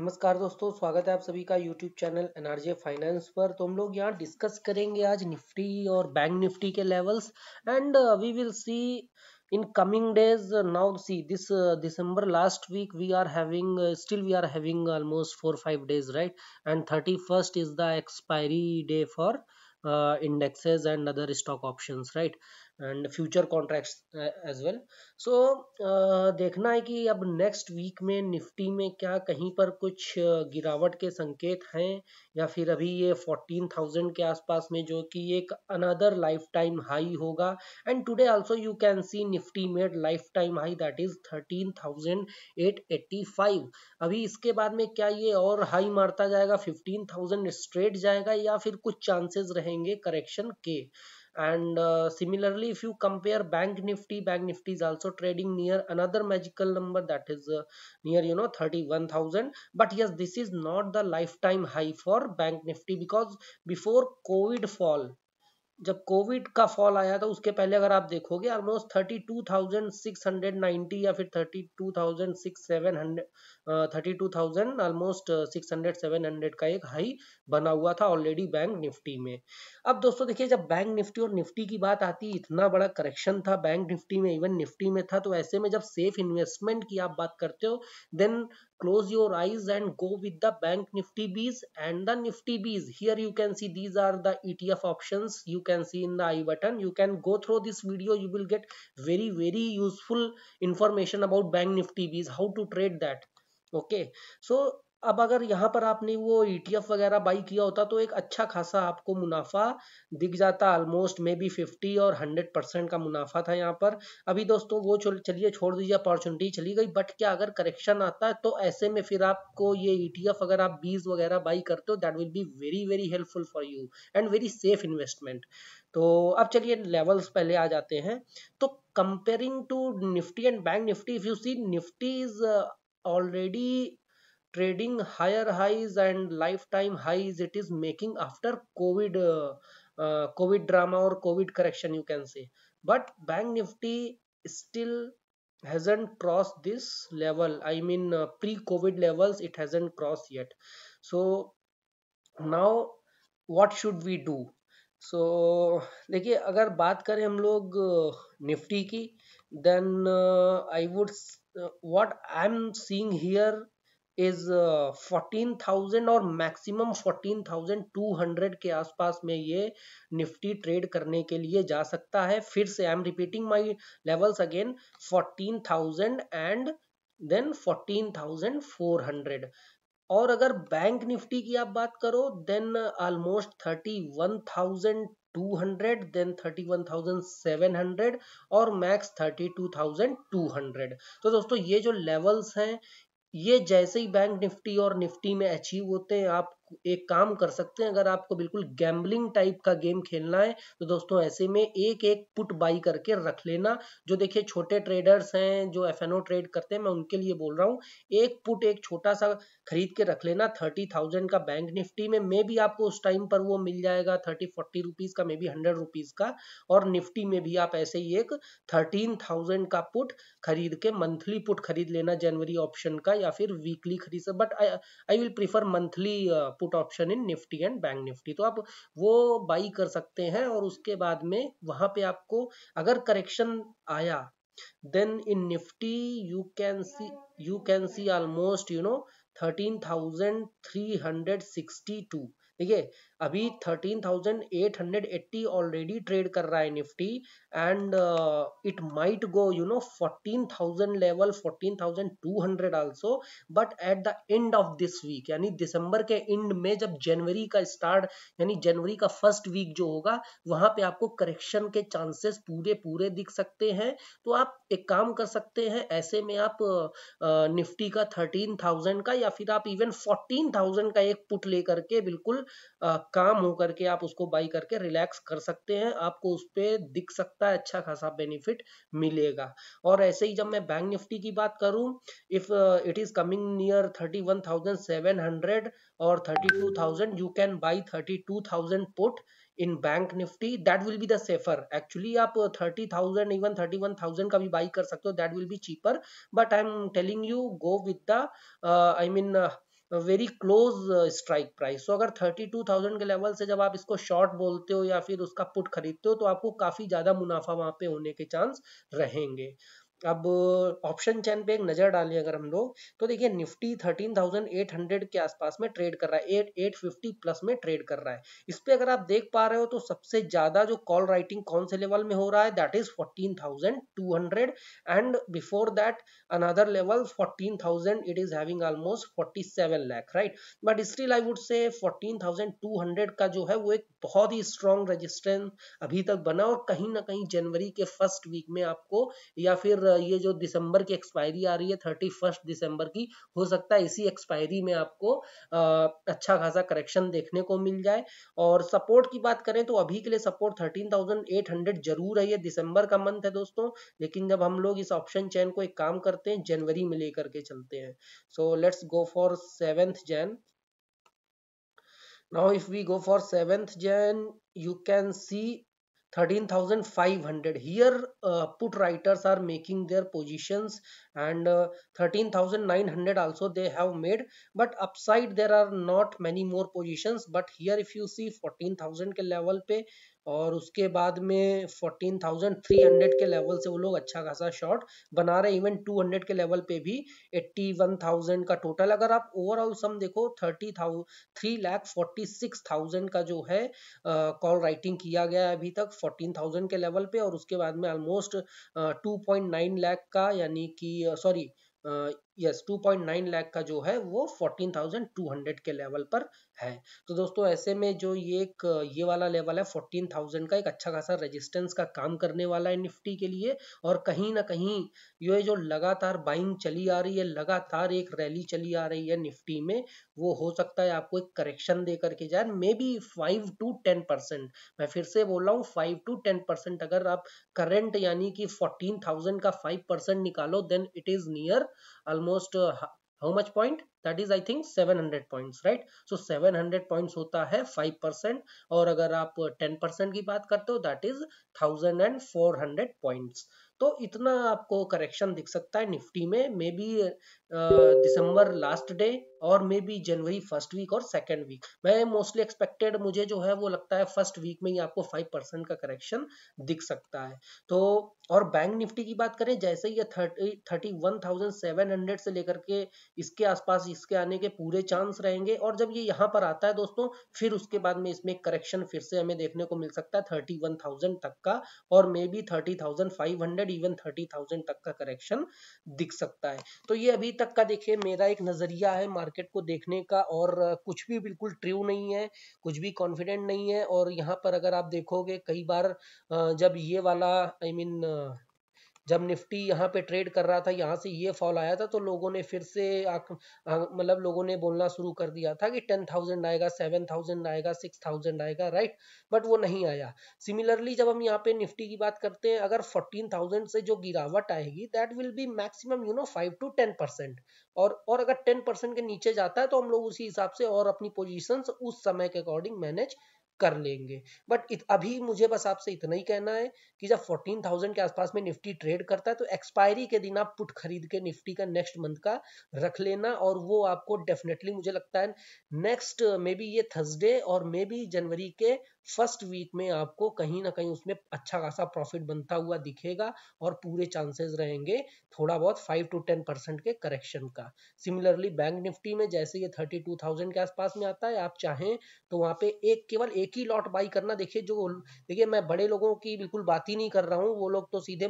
नमस्कार दोस्तों स्वागत है आप सभी का YouTube चैनल एनआरजे फाइनेंस पर तो हम लोग यहाँ डिस्कस करेंगे आज निफ्टी और बैंक निफ्टी के levels and we will see in coming days now see this December last week we are having still we are having almost four five days right and thirty first is the expiry day for indexes and other stock option right and future contracts as well so देखना है कि अब next week में Nifty में क्या कहीं पर कुछ uh, गिरावट के संकेत हैं या फिर अभी ये 14,000 के आसपास में जो कि एक अनदर लाइफ टाइम हाई होगा and today also you can see Nifty made life time high that is 13,885 अभी इसके बाद में क्या ये और हाई मारता जाएगा थाउजेंड स्ट्रेट जाएगा या फिर कुछ चांसेस रहेंगे करेक्शन के and uh, similarly if you compare bank nifty bank nifty is also trading near another magical number that is uh, near you know 31000 but yes this is not the lifetime high for bank nifty because before covid fall जब covid का fall आया था तो उसके पहले अगर आप देखोगे almost thirty two thousand six hundred ninety या फिर thirty two thousand six seven hundred thirty two thousand almost six hundred seven hundred का एक हाई बना हुआ था ऑलरेडी बैंक निफ्टी में अब दोस्तों देखिए जब बैंक निफ्टी और निफ्टी की बात आती इतना बड़ा करेक्शन था बैंक निफ्टी में इवन निफ्टी में था तो ऐसे में जब सेफ इन्वेस्टमेंट की आप बात करते हो then close your eyes and go with the bank nifty bees and the nifty bees here you can see these are the etf options you can see in the i button you can go through this video you will get very very useful information about bank nifty bees how to trade that okay so अब अगर यहाँ पर आपने वो ETF e वगैरह by किया होता तो एक अच्छा खासा आपको मुनाफा दिख जाता ऑलमोस्ट मे बी फिफ्टी और हंड्रेड परसेंट का मुनाफा था यहाँ पर अभी दोस्तों वो चलिए छोड़ दीजिए अपॉर्चुनिटी चली गई बट क्या अगर करेक्शन आता है तो ऐसे में फिर आपको ये ईटीएफ e अगर आप बीज वगैरह बाई करते हो that will be very very helpful for you and very safe investment तो अब चलिए लेवल्स पहले आ जाते हैं तो comparing to Nifty and bank Nifty if you see Nifty is already trading higher highs and lifetime highs it is making after covid uh, uh, covid drama or covid correction you can say but bank nifty still hasn't crossed this level i mean uh, pre covid levels it hasn't crossed yet so now what should we do so, देखिए अगर बात करें हम लोग Nifty uh, की then I would what i'm seeing here is fourteen thousand और maximum fourteen thousand two hundred के आसपास में ये निफ्टी ट्रेड करने के लिए जा सकता है फिर से I am repeating my levels again fourteen thousand and then fourteen thousand four hundred और अगर बैंक निफ्टी की आप बात करो then almost thirty one thousand thousand seven hundred और max thirty two two thousand hundred तो दोस्तों ये जो लेवल्स हैं ये जैसे ही बैंक निफ्टी और निफ्टी में अचीव होते हैं आप एक काम कर सकते हैं अगर आपको बिल्कुल गैम्बलिंग टाइप का गेम खेलना है तो दोस्तों ऐसे में एक एक पुट बाई करके रख लेना जो देखिए छोटे ट्रेडर्स हैं जो एफ ट्रेड करते हैं मैं उनके लिए बोल रहा हूँ एक पुट एक छोटा सा खरीद के रख लेना थर्टी थाउजेंड का बैंक निफ्टी में मे भी आपको उस टाइम पर वो मिल जाएगा थर्टी फोर्टी रुपीज का मे भी हंड्रेड रुपीज का और निफ्टी में भी आप ऐसे ही एक थर्टीन थाउजेंड का पुट खरीद के मंथली पुट खरीद लेना जनवरी ऑप्शन का या फिर वीकली खरीद but I will prefer monthly put option in Nifty and bank Nifty तो आप वो बाई कर सकते हैं और उसके बाद में वहां पे आपको अगर करेक्शन आया then in Nifty you can see you can see almost you know thirteen thousand three hundred sixty two ठीक है अभी 13,880 ऑलरेडी ट्रेड कर रहा है Nifty and it might go you know 14,000 level 14,200 also but at the end of this week यानी दिसंबर के and में जब जनवरी का स्टार्ट यानी जनवरी का फर्स्ट वीक जो होगा वहां पे आपको करेक्शन के चांसेस पूरे पूरे दिख सकते हैं तो आप एक काम कर सकते हैं ऐसे में आप निफ्टी uh, uh, का थाउजेंड का या फिर आप इवन थाउजेंड का एक पुट लेकर के बिल्कुल uh, काम हो करके आप उसको बाई करके रिलैक्स कर सकते हैं आपको उस पर दिख सकता है अच्छा खासा बेनिफिट मिलेगा और ऐसे ही जब मैं बैंक निफ्टी की बात करूं if it is coming near 31,700 और 32,000 you can buy 32,000 put in bank Nifty that will be the safer actually आप thirty thousand even thirty one thousand का भी बाई कर सकते हो that will be cheaper but I am telling you go with the I mean very close strike price तो अगर 32,000 के level से जब आप इसको शॉर्ट बोलते हो या फिर उसका पुट खरीदते हो तो आपको काफ़ी ज़्यादा मुनाफा वहां पे होने के चांस रहेंगे अब ऑप्शन चैन पे एक नजर डालिए अगर हम लोग तो देखिए निफ्टी 13,800 के आसपास में ट्रेड कर रहा है 8 850 प्लस में ट्रेड कर रहा है इस पे अगर आप देख पा रहे हो तो सबसे ज्यादा जो कॉल राइटिंग कौन से लेवल में हो रहा है that is 14,200 and before that another level 14,000 it is having almost 47 lakh right but still I would say 14,200 का जो है वो एक बहुत ही स्ट्रॉन्ग रजिस्टेंस अभी तक बना और कहीं ना कहीं जनवरी के फर्स्ट वीक में आपको या फिर ये जो दिसंबर की एक्सपायरी आ रही है थर्टी फर्स्ट दिसंबर की हो सकता है इसी एक्सपायरी में आपको अच्छा खासा करेक्शन देखने को मिल जाए और सपोर्ट की बात करें तो अभी के लिए support thirteen thousand eight hundred जरूर है ये दिसंबर का मंथ है दोस्तों लेकिन जब हम लोग इस ऑप्शन चैन को एक काम करते हैं जनवरी में लेकर के चलते हैं so let's go for seventh Jan now if we go for 7th jan you can see 13500 here uh, put writers are making their positions and uh, 13900 also they have made but upside there are not many more positions but here if you see 14000 level pe. और उसके बाद में 14,300 के level से वो लोग अच्छा खासा शॉट बना रहे इवन 200 के लेवल पे भी 81,000 का टोटल अगर आप ओवरऑल सम देखो thirty three lakh forty six thousand का जो है कॉल uh, राइटिंग किया गया है अभी तक 14,000 के लेवल पे और उसके बाद में almost two point nine lakh का यानी कि सॉरी यस 2.9 लाख का जो है वो 14,200 के लेवल पर है तो दोस्तों ऐसे में जो ये एक ये वाला लेवल है 14,000 का एक अच्छा खासा रेजिस्टेंस का काम करने वाला है निफ्टी के लिए और कहीं ना कहीं ये जो लगातार बाइंग चली आ रही है लगातार एक रैली चली आ रही है निफ्टी में वो हो सकता है आपको एक करेक्शन दे करके जाए may be five to ten मैं फिर से बोल रहा हूँ फाइव टू टेन अगर आप करेंट यानी कि फोर्टीन का फाइव निकालो then it is near almost uh, how much point that is i think 700 points right so 700 points hota hai 5% aur agar aap 10% ki baat karte ho that is 1400 points तो इतना आपको correction दिख सकता है Nifty में may be December last day और may be जनवरी first week और सेकेंड वीक मैं मोस्टली एक्सपेक्टेड मुझे जो है वो लगता है फर्स्ट वीक में ही आपको फाइव परसेंट का करेक्शन दिख सकता है तो और बैंक निफ्टी की बात करें जैसे ही thirty thirty one thousand seven hundred से लेकर के इसके आसपास इसके आने के पूरे चांस रहेंगे और जब ये यहाँ पर आता है दोस्तों फिर उसके बाद में इसमें करेक्शन फिर से हमें देखने को मिल सकता है थर्टी वन थाउजेंड तक का और may be thirty thousand five hundred even thirty thousand तक का करेक्शन दिख सकता है तो ये अभी तक का देखिए मेरा एक नजरिया है मार्केट मार्केट को देखने का और कुछ भी बिल्कुल ट्रू नहीं है कुछ भी कॉन्फिडेंट नहीं है और यहाँ पर अगर आप देखोगे कई बार जब ये वाला आई I मीन mean, जब निफ्टी यहाँ पे ट्रेड कर रहा था यहाँ से ये फॉल आया था तो लोगों ने फिर से मतलब लोगों ने बोलना शुरू कर दिया था कि टेन थाउजेंड आएगा सेवन थाउजेंड आएगा सिक्स थाउजेंड आएगा राइट बट वो नहीं आया सिमिलरली जब हम यहाँ पे निफ्टी की बात करते हैं अगर फोर्टीन थाउजेंड से जो गिरावट आएगी that will be maximum you know five to ten percent और और अगर टेन परसेंट के नीचे जाता है तो हम लोग उसी हिसाब से और अपनी पोजिशन उस समय के अकॉर्डिंग मैनेज कर लेंगे बट अभी मुझे बस आपसे इतना ही कहना है कि जब 14,000 के आसपास में निफ्टी ट्रेड करता है तो एक्सपायरी के दिन आप पुट खरीद के निफ्टी का नेक्स्ट मंथ का रख लेना और वो आपको डेफिनेटली मुझे लगता है नेक्स्ट मे बी ये थर्सडे और मे बी जनवरी के फर्स्ट वीक में आपको कहीं ना कहीं उसमें अच्छा खासा प्रॉफिट बनता हुआ दिखेगा और पूरे चांसेस रहेंगे थोड़ा बहुत फाइव टू टेन परसेंट के करेक्शन का सिमिलरली बैंक निफ्टी में जैसे ये थर्टी टू थाउजेंड के आसपास में आता है आप चाहें तो वहाँ पे एक केवल एक ही लॉट बाई करना देखिए जो देखिए मैं बड़े लोगों की बिल्कुल बात ही नहीं कर रहा हूँ वो लोग तो सीधे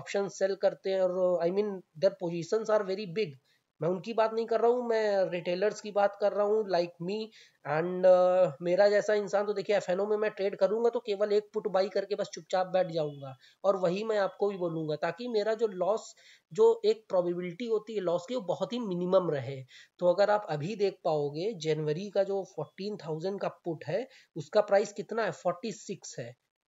ऑप्शन सेल करते हैं और I mean their position are very big मैं उनकी बात नहीं कर रहा हूँ मैं रिटेलर्स की बात कर रहा हूँ लाइक मी एंड मेरा जैसा इंसान तो देखिए एफ में मैं ट्रेड करूंगा तो केवल एक पुट बाई करके बस चुपचाप बैठ जाऊंगा और वही मैं आपको भी बोलूंगा ताकि मेरा जो लॉस जो एक प्रोबेबिलिटी होती है लॉस की वो बहुत ही मिनिमम रहे तो अगर आप अभी देख पाओगे जनवरी का जो फोर्टीन थाउजेंड का पुट है उसका प्राइस कितना है फोर्टी सिक्स है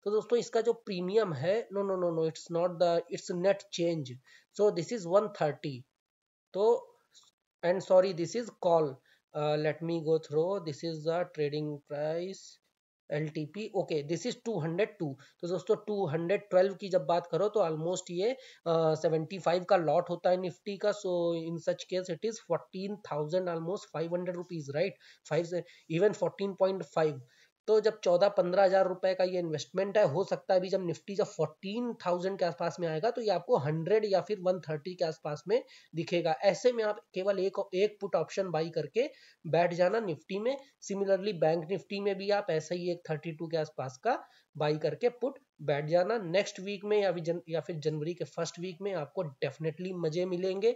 तो दोस्तों इसका जो प्रीमियम है no no no no it's not the it's net change so this is one thirty तो and sorry this is call uh, let me go through this is the trading price L okay this is 202 तो दोस्तों 212 की जब बात करो तो almost ये seventy uh, 75 का लॉट होता है निफ्टी का so in such case it is 14,000 almost 500 rupees right five even 14.5 तो जब चौदह पंद्रह हजार रुपए का ये इन्वेस्टमेंट है हो सकता है अभी जब निफ्टी जब फोर्टीन थाउजेंड के आसपास में आएगा तो ये आपको हंड्रेड या फिर वन थर्टी के आसपास में दिखेगा ऐसे में आप केवल एक एक पुट ऑप्शन बाई करके बैठ जाना निफ्टी में सिमिलरली बैंक निफ्टी में भी आप ऐसे ही एक थर्टी टू के आसपास का बाई करके पुट बैठ जाना नेक्स्ट वीक में या फिर या फिर जनवरी के फर्स्ट वीक में आपको डेफिनेटली मजे मिलेंगे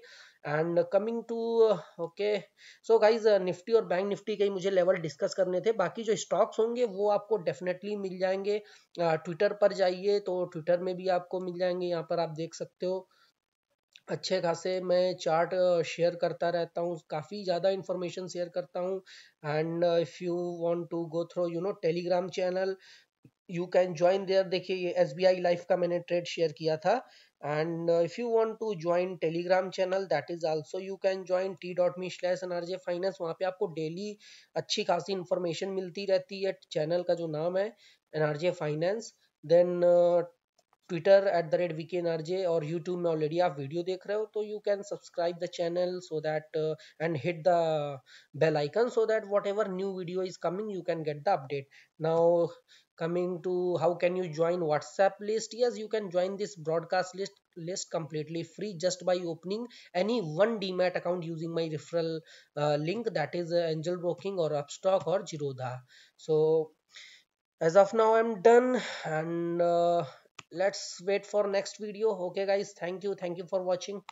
and coming to okay so guys Nifty और बैंक निफ्टी के मुझे लेवल डिस्कस करने थे बाकी जो स्टॉक्स होंगे वो आपको डेफिनेटली मिल जाएंगे ट्विटर uh, पर जाइए तो ट्विटर में भी आपको मिल जाएंगे यहाँ पर आप देख सकते हो अच्छे खासे मैं चार्ट शेयर करता रहता हूँ काफ़ी ज़्यादा इन्फॉर्मेशन शेयर करता हूँ and if you want to go through you know Telegram channel you can join there देखिए ये एस बी लाइफ का मैंने ट्रेड शेयर किया था and if you want to join Telegram channel that is also you can join T dot me slash N R J finance वहाँ पर आपको daily अच्छी खासी इन्फॉर्मेशन मिलती रहती है चैनल का जो नाम है N R J finance then Twitter at the rate V K N R J और यूट्यूब में ऑलरेडी आप वीडियो देख रहे हो तो you can subscribe the channel so that and hit the bell icon so that whatever new video is coming you can get the update now coming to how can you join whatsapp list yes you can join this broadcast list list completely free just by opening any one demat account using my referral uh, link that is uh, angel broking or upstock or jirodha so as of now i'm done and uh, let's wait for next video okay guys thank you thank you for watching